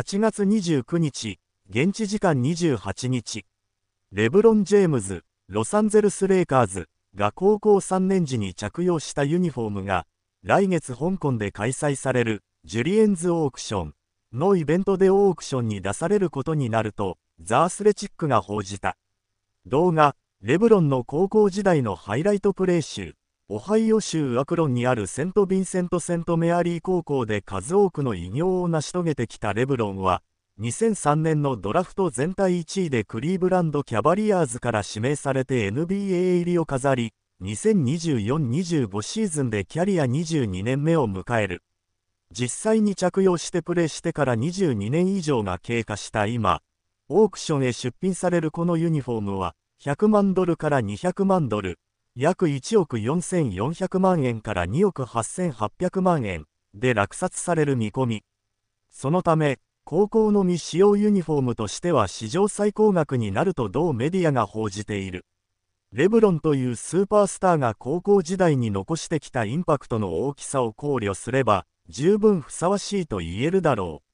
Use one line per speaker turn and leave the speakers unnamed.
8月29日、現地時間28日、レブロン・ジェームズ、ロサンゼルス・レイカーズが高校3年時に着用したユニフォームが、来月香港で開催されるジュリエンズ・オークションのイベントでオークションに出されることになると、ザ・アスレチックが報じた。動画、レブロンの高校時代のハイライトプレイ集。オハイオ州アクロンにあるセント・ヴィンセント・セント・メアリー高校で数多くの偉業を成し遂げてきたレブロンは、2003年のドラフト全体1位でクリーブランド・キャバリアーズから指名されて NBA 入りを飾り、2024-25シーズンでキャリア22年目を迎える。実際に着用してプレーしてから22年以上が経過した今、オークションへ出品されるこのユニフォームは、100万ドルから200万ドル、約1億4400万円から2億8800万円で落札される見込み。そのため、高校の未使用ユニフォームとしては史上最高額になると同メディアが報じている。レブロンというスーパースターが高校時代に残してきたインパクトの大きさを考慮すれば、十分ふさわしいと言えるだろう。